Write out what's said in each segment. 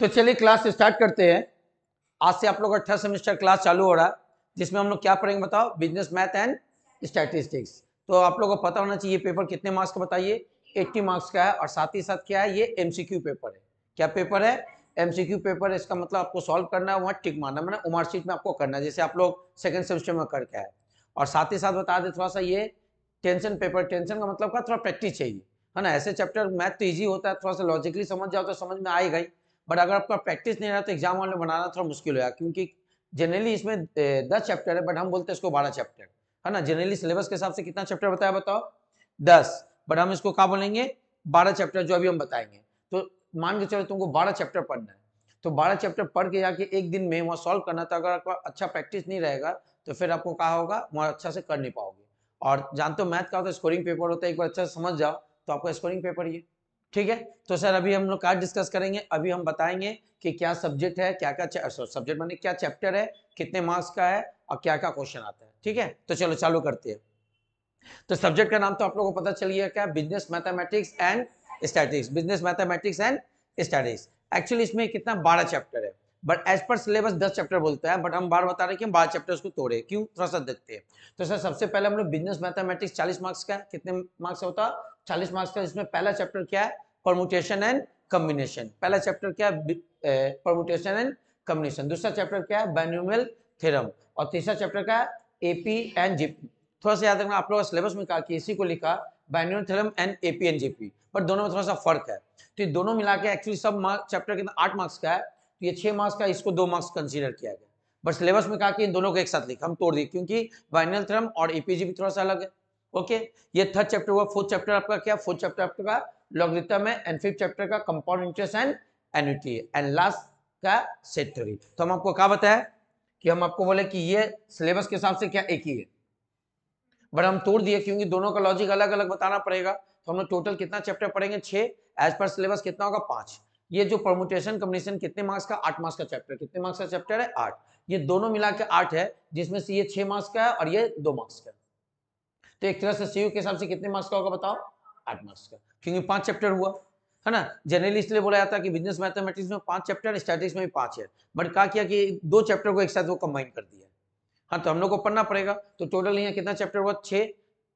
तो चलिए class start करते हैं आज से आप लोग अट्ठा सेमेस्टर क्लास चालू हो रहा है जिसमें हम लोग क्या पढ़ेंगे बताओ बिजनेस मैथ एंड स्टैटिस्टिक्स तो आप लोगों को पता होना चाहिए पेपर कितने मार्क्स का बताइए 80 मार्क्स का है और साथ ही साथ क्या है ये एमसीक्यू पेपर है क्या पेपर है एमसीक्यू पेपर है इसका मतलब आपको सॉल्व करना है वहाँ टिक मारना मैंने उमार शीट में आपको करना है जैसे आप लोग सेकेंड सेमेस्टर में करके आए और साथ ही साथ बता दें थोड़ा सा ये टेंशन पेपर टेंशन का मतलब का थोड़ा प्रैक्टिस चाहिए है ना ऐसे चैप्टर मैथ तो ईजी होता है थोड़ा सा लॉजिकली समझ जाओ तो समझ में आएगा ही बट अगर आपका प्रैक्टिस नहीं रहा तो एग्जाम वाले बनाना थोड़ा मुश्किल होगा क्योंकि जनरली इसमें दस चैप्टर है बट हम बोलते हैं इसको बारह चैप्टर है ना जनरली सिलेबस के हिसाब से कितना चैप्टर बताया बताओ दस बट हम इसको कहा बोलेंगे बारह चैप्टर जो अभी हम बताएंगे तो मान के चलो तुमको बारह चैप्टर पढ़ना है तो बारह चैप्टर पढ़ के जाके एक दिन में वहाँ सॉल्व करना था तो अगर आपका अच्छा प्रैक्टिस नहीं रहेगा तो फिर आपको कहा होगा वहाँ अच्छा से कर नहीं पाओगे और जानते हो मैथ का होता है स्कोरिंग पेपर होता है एक बार अच्छा समझ जाओ तो आपका स्कोरिंग पेपर ये ठीक है तो सर अभी हम लोग आज डिस्कस करेंगे अभी हम बताएंगे कि क्या सब्जेक्ट है क्या क्या सब्जेक्ट मानी क्या चैप्टर है कितने मार्क्स का है और क्या क्या क्वेश्चन आता है ठीक है तो चलो चालू करते हैं तो सब्जेक्ट का नाम तो आप लोगों को पता चलिए क्या business mathematics and statics business mathematics and statics actually इसमें कितना बारह चैप्टर है बट एज पर सिलेबस दस चैप्टर बोलता है बट हम बार बता रहे हैं कि हम बारह चैप्टर्स को तोड़े क्यों थोड़ा सा देखते हैं तो सर सबसे पहले हम लोग बिजनेस मैथमेटिक्स चालीस मार्क्स का कितने मार्क्स होता है चालीस मार्क्स का इसमें पहला चैप्टर क्या है परमुटेशन एंड कम्बिनेशन पहला चैप्टर क्या है परमुटेशन एंड कम्बिनेशन दूसरा चैप्टर क्या है बैनुअल थेरम और तीसरा चैप्टर क्या है एपी एंड जीपी थोड़ा सा याद रखना आप लोग सिलेबस में कहा कि इसी को लिखा binomial theorem and AP and GP पर दोनों में थोड़ा सा फर्क है तो ये दोनों मिला के एक्चुअली सब चैप्टर के अंदर आठ मार्क्स का है तो ये छह मार्क्स का इसको दो मार्क्स कंसिडर किया गया बट सिलेबस में कहा कि इन दोनों को एक साथ लिखा हम तोड़ दिए क्योंकि बाइनल थ्रम और एपीजी भी थोड़ा सा अलग है ओके ये थर्ड चैप्टर हुआ फोर्थ चैप्टर आपका क्या फोर्थ चैप्टर आपका लॉगरिथम है एंड फिफ्थ चैप्टर का compound interest and annuity and last का सेट थ्योरी तो हम आपको क्या बताया कि हम आपको बोले कि ये सिलेबस के हिसाब से क्या एक ही है बट हम तोड़ दिए क्योंकि दोनों का लॉजिक अलग अलग बताना पड़ेगा तो हम लोग टोटल कितना चैप्टर पढ़ेंगे छः एज पर सिलेबस कितना होगा पाँच ये जो प्रमोटेशन कम्बिनेशन कितने मार्क्स का आठ मार्क्स का चैप्टर कितने मार्क्स का चैप्टर है आठ ये दोनों मिला के आठ है जिसमें से ये छः मार्क्स का है और ये दो मार्क्स का तो एक तरह से सीयू के हिसाब से कितने मार्क्स का होगा बताओ आठ मार्क्स का क्योंकि पांच चैप्टर हुआ है ना जनरली इसलिए बोला जाता है कि बिजनेस मैथमेटिक्स में पांच चैप्टर स्टैटिक्स में भी पांच है बट क्या किया कि दो चैप्टर को एक साथ वो कंबाइन कर दिया हाँ तो हम लोग को पढ़ना पड़ेगा तो टोटल यहाँ कितना चैप्टर हुआ छः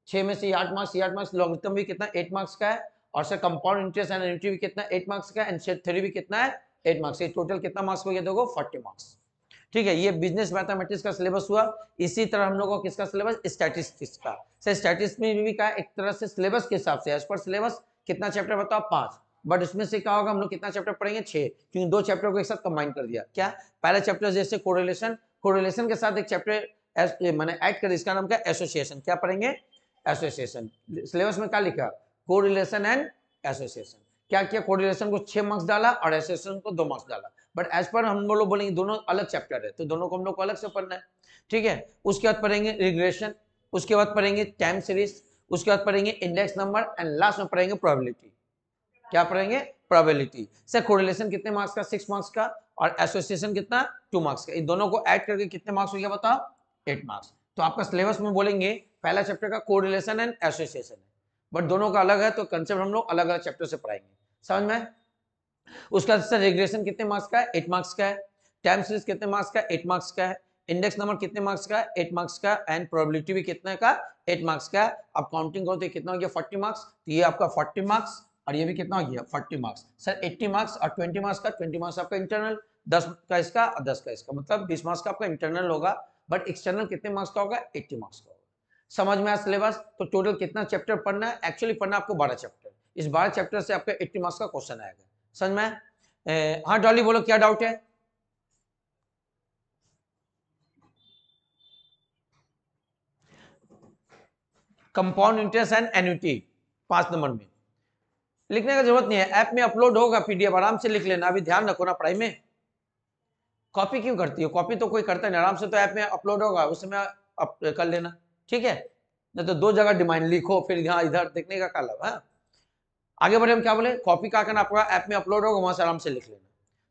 छः में से आठ मार्क्स आठ मार्क्स लॉन्गटर्म भी कितना एट मार्क्स का है और sir compound interest and annuity भी कितना एट मार्क्स का एंड सेट थ्री भी कितना है एट मार्क्स ये टोटल कितना मार्क्स हो गया देखो फोर्टी मार्क्स ठीक है ये बिजनेस मैथमेटिक्स का सिलेबस हुआ इसी तरह हम लोगों का किसका सिलेबस स्टैटिस्टिक्स का सर स्टैटिस्टिक्स में भी, भी एक तरह से सिलेबस के हिसाब से एज पर सिलेबस कितना चैप्टर बताओ पांच बट इसमें से क्या होगा हम लोग कितना चैप्टर पढ़ेंगे छह क्योंकि दो चैप्टर को एक साथ कंबाइन कर दिया क्या पहला चैप्टर जैसे कोरिलेशन कोरिलेशन के साथ एक चैप्टर मैंने ऐड कर इसका नाम क्या एसोसिएशन क्या पढ़ेंगे एसोसिएशन सिलेबस में क्या लिखा कोरिलेशन एंड एसोसिएशन क्या किया कोरिलेशन को छह मार्क्स डाला और एसोसिएशन को दो मार्क्स डाला बट एज पर हम लोग बोलेंगे दोनों अलग चैप्टर है तो दोनों को हम लोग को अलग से पढ़ना है ठीक है उसके बाद पढ़ेंगे रिग्रेशन उसके बाद पढ़ेंगे टाइम सीरीज उसके बाद पढ़ेंगे इंडेक्स नंबर एंड लास्ट में पढ़ेंगे प्रोबेबिलिटी क्या पढ़ेंगे प्रोबेबिलिटी सर कोरिलेशन कितने मार्क्स का सिक्स मार्क्स का और एसोसिएशन कितना टू मार्क्स का इन दोनों को ऐड करके कितने मार्क्स हो गया बताओ एट मार्क्स तो आपका सिलेबस में बोलेंगे पहला चैप्टर का कोरिलेशन एंड एसोसिएशन है बट दोनों का अलग है तो कंसेप्ट हम लोग अलग अलग चैप्टर से पढ़ाएंगे समझ में उसका रेगुलेशन कितने मार्क्स का है एट मार्क्स का है टाइम सीरीज कितने मार्क्स का एट मार्क्स का है इंडेक्स नंबर कितने मार्क्स का है एट मार्क्स का एंड प्रोबेबिलिटी भी कितने का एट मार्क्स का आप काउंटिंग करो तो कितना हो गया फोर्टी मार्क्स तो ये आपका फोर्टी मार्क्स और ये भी कितना हो गया forty marks sir eighty marks और ट्वेंटी मार्क्स का ट्वेंटी मार्क्स आपका इंटरनल दस का इसका और दस का इसका मतलब बीस मार्क्स का आपका इंटरनल होगा बट एक्सटर्नल कितने मार्क्स का होगा एट्टी मार्क्स का होगा समझ में आया सिलेबस तो टोटल कितना चैप्टर पढ़ना है एक्चुअली पढ़ना आपको बारह चैप्टर इस बारह चैप्टर से आपका एट्टी मार्क्स का क्वेश्चन आएगा समझ में हाँ डॉली बोलो क्या डाउट है कंपाउंड इंटरेस्ट एंड एन्यूटी पांच नंबर में लिखने का जरूरत नहीं है ऐप में अपलोड होगा पीडीएफ आराम से लिख लेना अभी ध्यान रखो ना पढ़ाई में कॉपी क्यों करती हो कॉपी तो कोई करता नहीं आराम से तो ऐप में अपलोड होगा उस समय कर लेना ठीक है नहीं तो दो जगह डिमांड लिखो फिर यहाँ इधर देखने का लाभ है हाँ? आगे बढ़े हम क्या बोले कॉपी का करना आपका ऐप में अपलोड होगा वहां से आराम से लिख लेना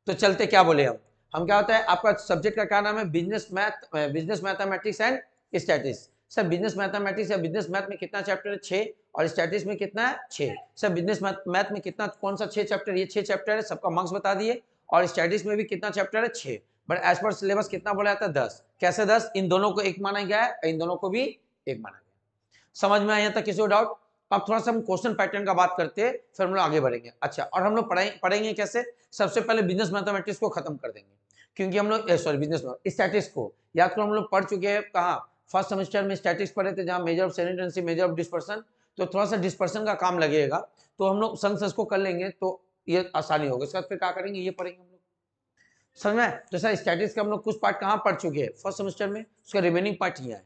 तो चलते क्या बोले हम हम क्या होता है आपका सब्जेक्ट का क्या नाम है business math business mathematics and statics sir business mathematics या बिजनेस मैथ में कितना चैप्टर है छः और स्टैटिक्स में कितना है छः सर बिजनेस मैथ में कितना कौन सा छः चैप्टर ये छः चैप्टर है सबका मार्क्स बता दिए और स्टैटिक्स में भी कितना चैप्टर है छः बट एज पर सिलेबस कितना बोला जाता है दस कैसे दस इन दोनों को एक माना गया है इन दोनों को भी एक माना गया समझ में आया था किसी को डाउट तो अब थोड़ा सा हम क्वेश्चन पैटर्न का बात करते हैं फिर हम लोग आगे बढ़ेंगे अच्छा और हम लोग पढ़ेंगे कैसे सबसे पहले बिजनेस मैथमेटिक्स को खत्म कर देंगे क्योंकि हम लोग सॉरी बिजनेस स्टैटिक्स को या तो हम लोग पढ़ चुके हैं कहाँ फर्स्ट सेमेस्टर में स्टैटिक्स पढ़े थे जहाँ measure of central tendency measure of dispersion तो थोड़ा सा डिस्पर्सन का काम लगेगा तो हम लोग संस को कर लेंगे तो ये आसानी होगी इसका फिर क्या करेंगे ये पढ़ेंगे हम लोग समझ में तो सर स्टैटिक्स का हम लोग कुछ पार्ट कहाँ पढ़ चुके हैं फर्स्ट सेमेस्टर में उसका रिमेनिंग पार्ट ये है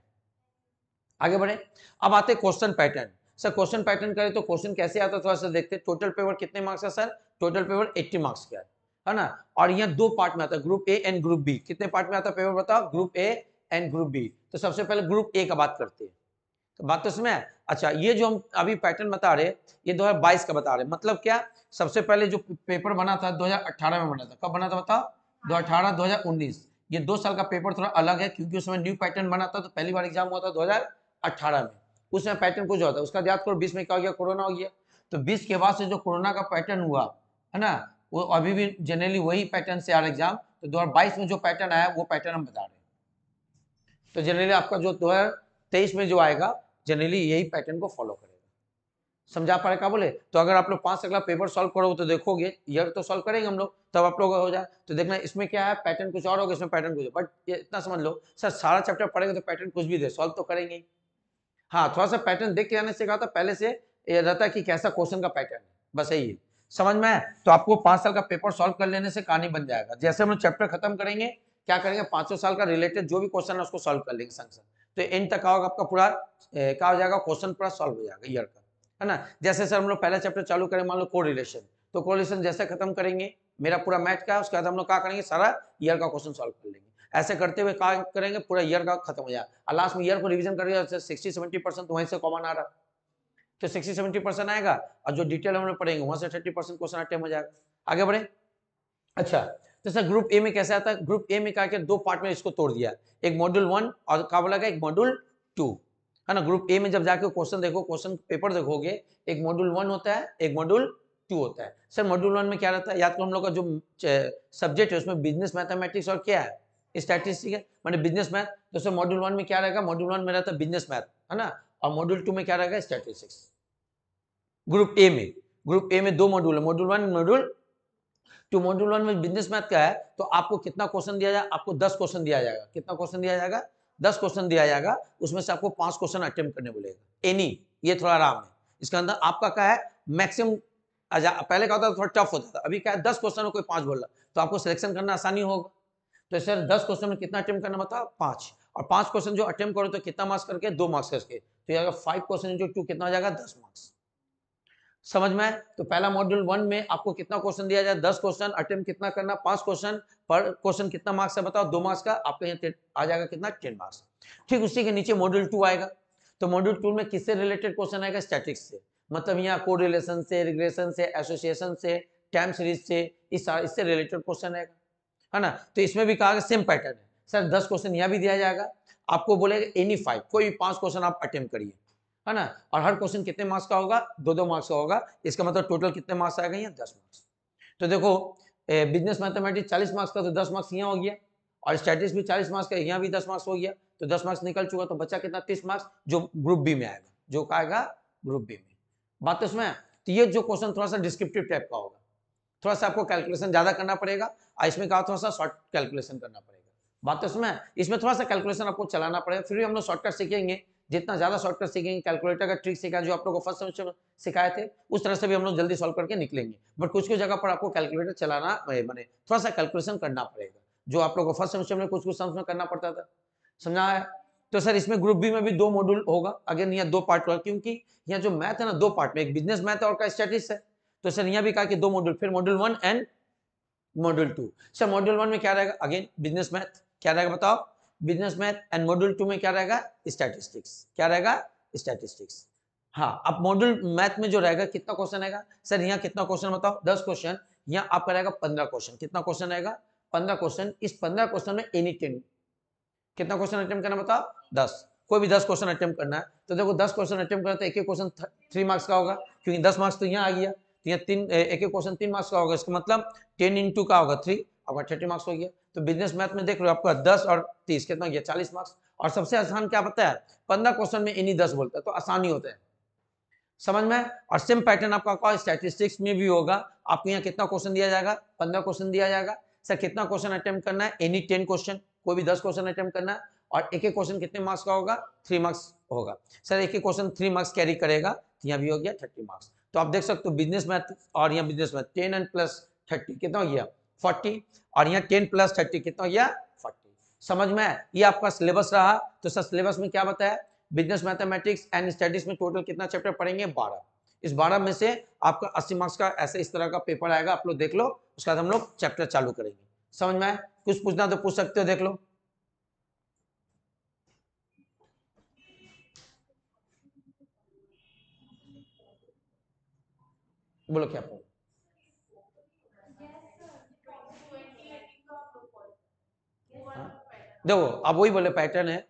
आगे बढ़े अब आते question pattern sir question pattern करें तो क्वेश्चन कैसे आता थोड़ा सा देखते टोटल पेपर कितने मार्क्स का sir total paper eighty marks का है ना और यहाँ दो पार्ट में आता है group A and group B कितने पार्ट में आता है पेपर बताओ group A and group B तो सबसे पहले ग्रुप ए का बात करते हैं तो बात तो समझ अच्छा ये जो हम अभी पैटर्न बता रहे ये 2022 का बता रहे मतलब क्या सबसे पहले जो पेपर बना था 2018 में बना था कब बना था बताओ दो अठारह दो हजार उन्नीस ये दो साल का पेपर थोड़ा अलग है क्योंकि उसमें न्यू पैटर्न बना था तो पहली बार एग्जाम हुआ था 2018 में उसमें पैटर्न कुछ होता है उसका याद करो बीस में क्या हो गया कोरोना हो गया तो बीस के बाद से जो कोरोना का पैटर्न हुआ है ना वो अभी भी जनरली वही पैटर्न से आ रहा एग्जाम तो दो में जो पैटर्न आया वो पैटर्न हम बता रहे हैं तो जनरली आपका जो दो हज़ार तेईस में जो आएगा जनरली यही पैटर्न को फॉलो करेगा समझा पा रहे क्या बोले तो अगर आप लोग पांच अगला पेपर सॉल्व करोगे तो देखोगे ईयर तो सॉल्व करेंगे हम लोग तब आप लोग हो जाए तो देखना इसमें क्या है पैटर्न कुछ और होगा इसमें पैटर्न कुछ बट ये इतना समझ लो सर सारा चैप्टर पढ़ेंगे तो पैटर्न कुछ भी दे सॉल्व तो करेंगे हाँ थोड़ा सा पैटर्न देख के आने से कहा था पहले से ये रहता है कि कैसा क्वेश्चन का पैटर्न है बस यही है समझ में आए तो आपको पांच साल का पेपर सॉल्व कर लेने से कहानी बन जाएगा जैसे हम लोग चैप्टर खत्म करेंगे क्या करेंगे पांचों साल का रिलेटेड जो भी क्वेश्चन है उसको सॉल्व कर लेंगे संग तो एंड तक आओगे आपका पूरा क्या हो जाएगा क्वेश्चन पूरा सॉल्व हो जाएगा ईयर का है ना जैसे सर हम लोग पहला चैप्टर चालू करें मान लो को रिलेशन तो को रिलेशन जैसे खत्म करेंगे मेरा पूरा मैथ का उसके बाद हम लोग क्या करेंगे सारा ईयर का क्वेश्चन सॉल्व कर लेंगे ऐसे करते हुए क्या करेंगे पूरा ईयर का खत्म हो जाएगा लास्ट में ईयर को रिविजन करेंगे सिक्सटी सेवेंटी परसेंट वहीं से कॉमन आ रहा तो सिक्सटी सेवेंटी परसेंट आएगा और जो डिटेल हम लोग पढ़ेंगे वहां से थर्टी परसेंट क्वेश्चन अटेम हो जाएगा आगे बढ़े अच्छा तो सर ग्रुप ए में कैसे आता है ग्रुप ए में क्या दो पार्ट में इसको तोड़ दिया एक मॉड्यूल वन और क्या बोला गया एक मॉड्यूल टू है ना ग्रुप ए में जब जाके क्वेश्चन देखो क्वेश्चन पेपर देखोगे एक मॉड्यूल वन होता है एक मॉड्यूल टू होता है सर मॉड्यूल वन में क्या रहता है या तो हम लोग का जो सब्जेक्ट है उसमें बिजनेस मैथमेटिक्स और क्या है स्टैटिस्टिक है मैंने बिजनेस मैथ तो सर मॉड्यूल वन में क्या रहेगा मॉड्यूल वन में रहता है बिजनेस मैथ है ना और मॉड्यूल टू में क्या रहेगा स्टैटिस्टिक्स ग्रुप ए में ग्रुप ए में दो मॉड्यूल है मॉड्यूल वन मॉड्यूल जो मॉड्यूल वन में बिजनेस मैथ का है तो आपको कितना क्वेश्चन दिया जाए आपको दस क्वेश्चन दिया जाएगा कितना क्वेश्चन दिया जाएगा दस क्वेश्चन दिया जाएगा उसमें से आपको पांच क्वेश्चन अटेम्प करने बोलेगा एनी ये थोड़ा आराम है इसके अंदर आपका क्या है मैक्सिमम अच्छा, पहले क्या होता था थोड़ा टफ होता था अभी क्या है दस क्वेश्चन कोई पांच बोल रहा तो आपको सिलेक्शन करना आसानी होगा तो सर दस क्वेश्चन में कितना अटेम्प करना बताओ मतलब पांच और पांच क्वेश्चन जो अटेम्प करो तो कितना मार्क्स करके दो मार्क्स करके तो फाइव क्वेश्चन जो टू कितना हो जाएगा दस मार्क्स समझ में तो पहला मॉड्यूल वन में आपको कितना क्वेश्चन दिया जाए दस क्वेश्चन अटेम्प्ट कितना करना पांच क्वेश्चन पर क्वेश्चन कितना मार्क्स है बताओ दो मार्क्स का आपके यहाँ आ जाएगा कितना टेन मार्क्स ठीक उसी के नीचे मॉड्यूल टू आएगा तो मॉड्यूल टू में किससे रिलेटेड क्वेश्चन आएगा स्टैटिक्स से मतलब यहाँ को रिलेशन से रिग्रेशन से एसोसिएशन से टाइम सीरीज से इस इससे रिलेटेड क्वेश्चन आएगा है ना तो इसमें भी कहा सेम पैटर्न है सर दस क्वेश्चन यहाँ भी दिया जाएगा आपको बोलेगा एनी फाइव कोई भी पांच क्वेश्चन आप अटेम्प्ट करिए है ना और हर क्वेश्चन कितने मार्क्स का होगा दो दो मार्क्स का होगा इसका मतलब टोटल कितने मार्क्स आ गए यहाँ दस मार्क्स तो देखो बिजनेस मैथमेटिक्स चालीस मार्क्स का तो दस मार्क्स यहाँ हो गया और स्टैटिक्स भी चालीस मार्क्स का यहाँ भी दस मार्क्स हो गया तो दस मार्क्स निकल चुका तो बच्चा कितना तीस मार्क्स जो ग्रुप बी में आएगा जो आएगा ग्रुप बी में बात तो उसमें तो ये जो क्वेश्चन थोड़ा सा डिस्क्रिप्टिव टाइप का होगा थोड़ा सा आपको कैलकुलेशन ज्यादा करना पड़ेगा और इसमें कहा थोड़ा सा शॉर्ट कैलकुलेशन करना पड़ेगा बात तो उसमें इसमें थोड़ा सा कैलकुलेशन आपको चलाना पड़ेगा फिर भी हम लोग शॉर्टकट सीखेंगे जितना ज़्यादा शॉर्टकट सीखेंगे कैलकुलेटर का ट्रिक सीखा जो आप लोग को फर्स्ट सेमेस्टर में सिखाए थे उस तरह से भी हम लोग जल्दी सॉल्व करके निकलेंगे बट कुछ कुछ जगह पर आपको कैलकुलेटर चलाना मैंने थोड़ा सा कैलकुलेशन करना पड़ेगा जो आप लोग को फर्स्ट सेमेस्टर में कुछ कुछ सम्स में करना पड़ता था समझा है तो सर इसमें ग्रुप बी में भी दो मॉड्यूल होगा अगेन यहाँ दो पार्ट होगा क्योंकि यहाँ जो मैथ है ना दो पार्ट में एक बिजनेस मैथ और का स्टेटिस है तो सर यहाँ भी कहा कि दो मॉड्यूल फिर module one and module two sir module one में क्या रहेगा अगेन बिजनेस मैथ क्या रहेगा बताओ business math and module two में क्या रहेगा स्टैटिस्टिक्स क्या रहेगा स्टैटिस्टिक्स हाँ अब मॉड्यूल मैथ में जो रहेगा कितना क्वेश्चन आएगा सर यहाँ कितना क्वेश्चन बताओ दस क्वेश्चन यहाँ आपका रहेगा पंद्रह क्वेश्चन कितना क्वेश्चन आएगा पंद्रह क्वेश्चन इस पंद्रह क्वेश्चन में एनी टेन कितना क्वेश्चन अटेम्प्ट करना बताओ दस कोई भी दस क्वेश्चन अटेम्प्ट करना है तो देखो दस क्वेश्चन अटेम्प्ट करना तो एक एक क्वेश्चन थ्री मार्क्स का होगा क्योंकि दस मार्क्स तो यहाँ आ गया तो यहाँ तीन एक एक क्वेश्चन तीन मार्क्स का होगा इसका मतलब टेन इंटू का होगा थ्री आपका थर्टी मार्क्स हो गया तो बिजनेस मैथ में देख लो आपका दस और तीस कितना गया चालीस मार्क्स और सबसे आसान क्या पता है पंद्रह क्वेश्चन में इन्हीं दस बोलता है तो आसानी होता है समझ में और सेम पैटर्न आपका स्टैटिस्टिक्स में भी होगा आपको यहाँ कितना क्वेश्चन दिया जाएगा पंद्रह क्वेश्चन दिया जाएगा सर कितना क्वेश्चन अटेम्प्ट करना है एनी टेन क्वेश्चन कोई भी दस क्वेश्चन अटेम्प्ट करना है और एक एक क्वेश्चन कितने मार्क्स का होगा थ्री मार्क्स होगा सर एक एक क्वेश्चन थ्री मार्क्स कैरी करेगा यहाँ भी हो गया थर्टी मार्क्स तो आप देख सकते हो बिजनेस मैथ और यहाँ business math ten and plus thirty कितना हो गया फोर्टी और यहाँ टेन प्लस थर्टी कितना हो गया फोर्टी समझ में ये आपका सिलेबस रहा तो सर सिलेबस में क्या बताया बिजनेस मैथमेटिक्स एंड स्टडीज में टोटल कितना चैप्टर पढ़ेंगे बारह इस बारह में से आपका अस्सी मार्क्स का ऐसे इस तरह का पेपर आएगा आप लोग देख लो उसके बाद हम लोग चैप्टर चालू करेंगे समझ में कुछ पूछना तो पूछ सकते हो देख लो बोलो क्या पूछ देखो अब वही बोले पैटर्न है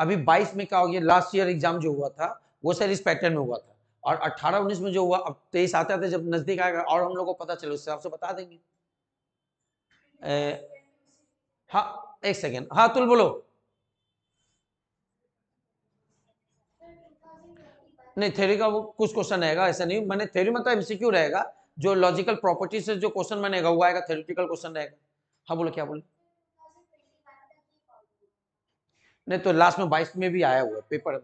अभी बाईस में क्या हो गया लास्ट ईयर एग्जाम जो हुआ था वो सर इस पैटर्न में हुआ था और अट्ठारह उन्नीस में जो हुआ अब तेईस आते आते जब नजदीक आएगा और हम लोग को पता चले उससे आपसे बता देंगे हाँ एक सेकेंड हाँ तुल बोलो नहीं थ्योरी का वो कुछ क्वेश्चन रहेगा ऐसा नहीं मैंने थ्योरी मतलब एमसीक्यू रहेगा जो लॉजिकल प्रॉपर्टी से जो क्वेश्चन बनेगा वो आएगा थ्योरिटिकल क्वेश्चन रहेगा हाँ बोलो क्या बोलो नहीं तो लास्ट में बाईस में भी आया हुआ है पेपर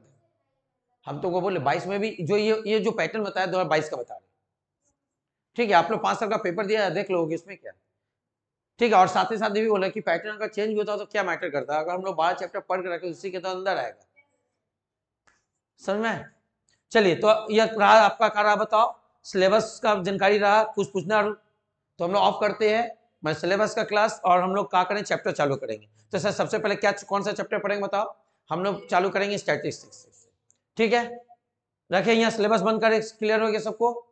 हम तो को बोले बाईस में भी जो ये ये जो पैटर्न बताया दो हज़ार बाईस का बता रहे ठीक है आप लोग पाँच साल का पेपर दिया देख लोगे इसमें क्या ठीक है और साथ ही साथ ये भी बोला कि पैटर्न अगर चेंज होता है तो क्या मैटर करता है अगर हम लोग बारह चैप्टर पढ़ कर रखें तो उसी के तो अंदर आएगा समझ में चलिए तो यह रहा आपका कार्य बताओ सिलेबस का जानकारी रहा कुछ पूछना तो हम लोग ऑफ करते हैं मैं सिलेबस का क्लास और हम लोग क्या करें चैप्टर चालू करेंगे तो सर सबसे पहले क्या कौन सा चैप्टर पढ़ेंगे बताओ हम लोग चालू करेंगे स्टैटिस्टिक्स ठीक है रखें यहाँ सिलेबस बनकर क्लियर हो गया सबको